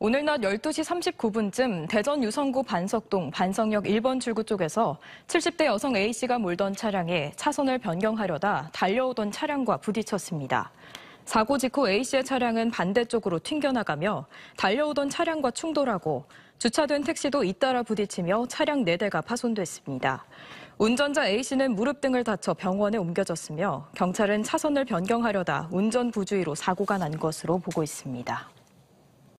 오늘 낮 12시 39분쯤 대전 유성구 반석동 반성역 1번 출구 쪽에서 70대 여성 A씨가 몰던 차량에 차선을 변경하려다 달려오던 차량과 부딪혔습니다. 사고 직후 A씨의 차량은 반대쪽으로 튕겨나가며 달려오던 차량과 충돌하고 주차된 택시도 잇따라 부딪히며 차량 4대가 파손됐습니다. 운전자 A씨는 무릎 등을 다쳐 병원에 옮겨졌으며 경찰은 차선을 변경하려다 운전 부주의로 사고가 난 것으로 보고 있습니다.